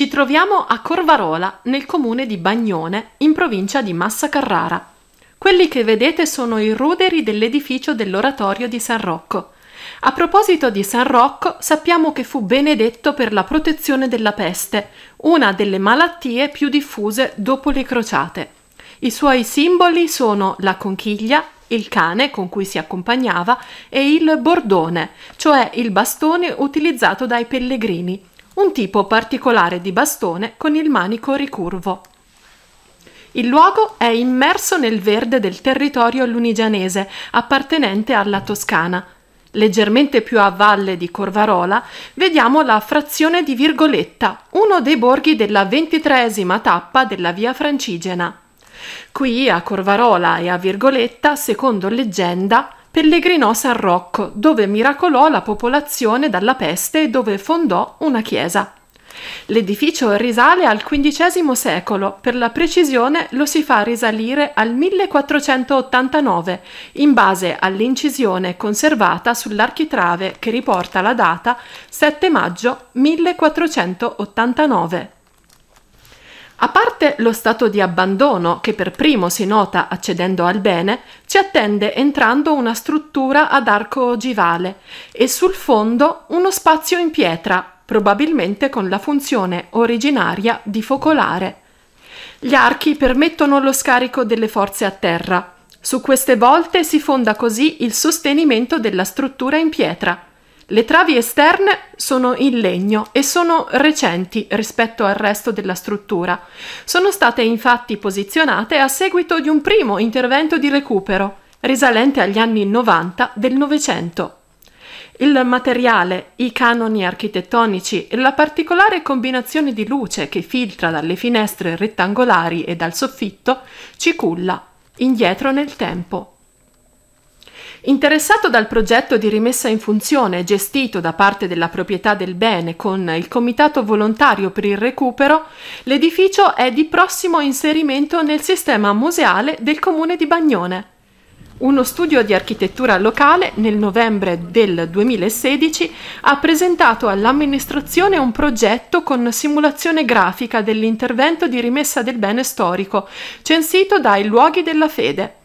Ci troviamo a Corvarola, nel comune di Bagnone, in provincia di Massa Carrara. Quelli che vedete sono i ruderi dell'edificio dell'oratorio di San Rocco. A proposito di San Rocco, sappiamo che fu benedetto per la protezione della peste, una delle malattie più diffuse dopo le crociate. I suoi simboli sono la conchiglia, il cane con cui si accompagnava e il bordone, cioè il bastone utilizzato dai pellegrini un tipo particolare di bastone con il manico ricurvo. Il luogo è immerso nel verde del territorio lunigianese appartenente alla Toscana. Leggermente più a valle di Corvarola vediamo la frazione di Virgoletta, uno dei borghi della ventitreesima tappa della via francigena. Qui a Corvarola e a Virgoletta, secondo leggenda, pellegrinò San Rocco, dove miracolò la popolazione dalla peste e dove fondò una chiesa. L'edificio risale al XV secolo, per la precisione lo si fa risalire al 1489, in base all'incisione conservata sull'architrave che riporta la data 7 maggio 1489. A parte lo stato di abbandono che per primo si nota accedendo al bene, ci attende entrando una struttura ad arco ogivale e sul fondo uno spazio in pietra, probabilmente con la funzione originaria di focolare. Gli archi permettono lo scarico delle forze a terra. Su queste volte si fonda così il sostenimento della struttura in pietra. Le travi esterne sono in legno e sono recenti rispetto al resto della struttura. Sono state infatti posizionate a seguito di un primo intervento di recupero, risalente agli anni 90 del Novecento. Il materiale, i canoni architettonici e la particolare combinazione di luce che filtra dalle finestre rettangolari e dal soffitto ci culla indietro nel tempo. Interessato dal progetto di rimessa in funzione gestito da parte della proprietà del bene con il Comitato Volontario per il Recupero, l'edificio è di prossimo inserimento nel sistema museale del comune di Bagnone. Uno studio di architettura locale nel novembre del 2016 ha presentato all'amministrazione un progetto con simulazione grafica dell'intervento di rimessa del bene storico, censito dai luoghi della fede.